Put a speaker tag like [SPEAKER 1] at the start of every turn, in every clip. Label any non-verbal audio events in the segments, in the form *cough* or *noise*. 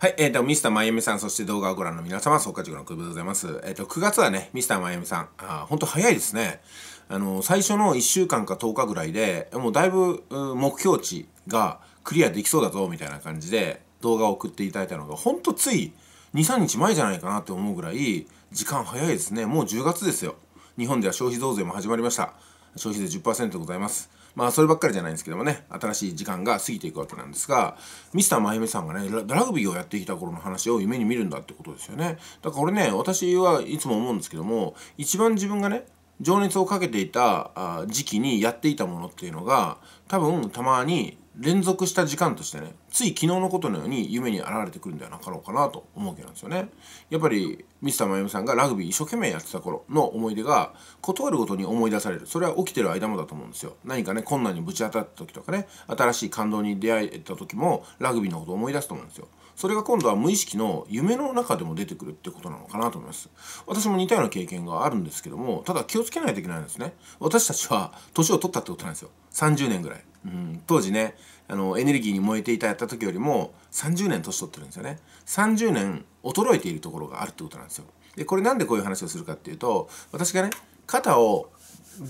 [SPEAKER 1] はい、えっ、ー、と、ミスターマイアミさん、そして動画をご覧の皆様、総括塾のクビでございます。えっ、ー、と、9月はね、ミスターマイアミさん、あ本当早いですね。あの、最初の1週間か10日ぐらいで、もうだいぶ目標値がクリアできそうだぞ、みたいな感じで動画を送っていただいたのが、ほんとつい2、3日前じゃないかなって思うぐらい、時間早いですね。もう10月ですよ。日本では消費増税も始まりました。消費税10%ございます。まあそればっかりじゃないんですけどもね新しい時間が過ぎていくわけなんですがミスターまゆみさんがねラグビーをやってきた頃の話を夢に見るんだってことですよねだから俺ね私はいつも思うんですけども一番自分がね情熱をかけていた時期にやっていたものっていうのが多分たまに連続した時間としてねつい昨日のことのように夢に現れてくるんではなかろうかなと思うわけなんですよねやっぱりミスターまゆみさんがラグビー一生懸命やってた頃の思い出が断るごとに思い出されるそれは起きてる間もだと思うんですよ何かね困難にぶち当たった時とかね新しい感動に出会えた時もラグビーのことを思い出すと思うんですよそれが今度は無意識の夢の中でも出てくるってことなのかなと思います私も似たような経験があるんですけどもただ気をつけないといけないんですね私たちは年を取ったってことなんですよ30年ぐらい、うん、当時ねあのエネルギーに燃えていたやった時よりも30年年取ってるんですよね30年衰えているところがあるってことなんですよでこれなんでこういう話をするかっていうと私がね肩を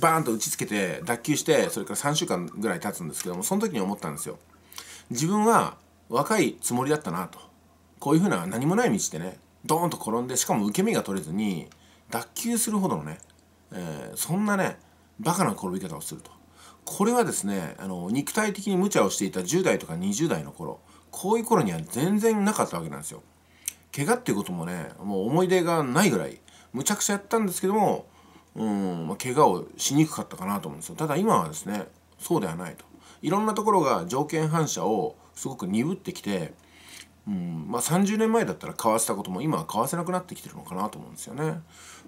[SPEAKER 1] バーンと打ちつけて脱臼してそれから3週間ぐらい経つんですけどもその時に思ったんですよ自分は若いつもりだったなとこういうふうな何もない道でねドーンと転んでしかも受け身が取れずに脱臼するほどのね、えー、そんなねバカな転び方をするとこれはですねあの肉体的に無茶をしていた10代とか20代の頃こういう頃には全然なかったわけなんですよ。怪我っていうこともねもう思い出がないぐらいむちゃくちゃやったんですけどもうん、まあ、怪我をしにくかったかなと思うんですよただ今はですねそうではないといろんなところが条件反射をすごく鈍ってきて、うんまあ、30年前だったら買わせたことも今は買わせなくなってきてるのかなと思うんですよね、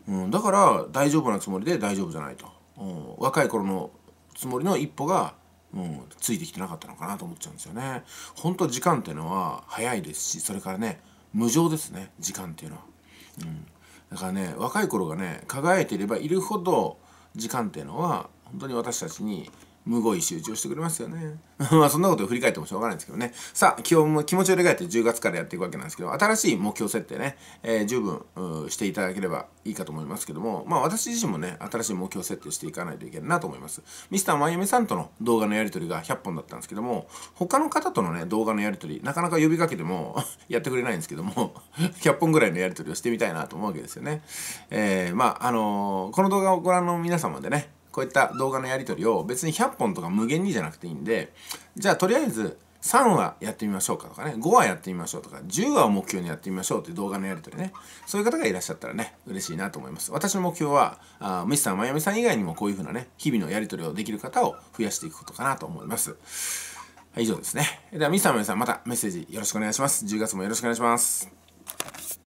[SPEAKER 1] うん、だから大丈夫なつもりで大丈夫じゃないと、うん、若い頃のつもりの一歩がもうついてきてなかったのかなと思っちゃうんですよね。本当時間っていうのは早いですしそれからね無常ですね時間っていうのは。うん、だからね若い頃がね輝いていればいるほど時間っていうのは本当に私たちにむごい集中してくれますよね。*laughs* まあそんなこと振り返ってもしょうがないんですけどね。さあ、気も気持ちを入れ替えて10月からやっていくわけなんですけど、新しい目標設定ね、えー、十分していただければいいかと思いますけども、まあ私自身もね、新しい目標設定していかないといけないなと思います。ミスターマイアミさんとの動画のやり取りが100本だったんですけども、他の方とのね、動画のやり取り、なかなか呼びかけても *laughs* やってくれないんですけども100 *laughs* 本ぐらいのやり取りをしてみたいなと思うわけですよね。えー、まああのー、この動画をご覧の皆様でね、こういった動画のやり取りを別に100本とか無限にじゃなくていいんで、じゃあとりあえず3話やってみましょうかとかね、5話やってみましょうとか、10話を目標にやってみましょうという動画のやり取りね、そういう方がいらっしゃったらね、嬉しいなと思います。私の目標は、あミスターマヤミさん以外にもこういう風なね、日々のやり取りをできる方を増やしていくことかなと思います。はい、以上ですね。では、ミスターマヤミさん、またメッセージよろしくお願いします。10月もよろしくお願いします。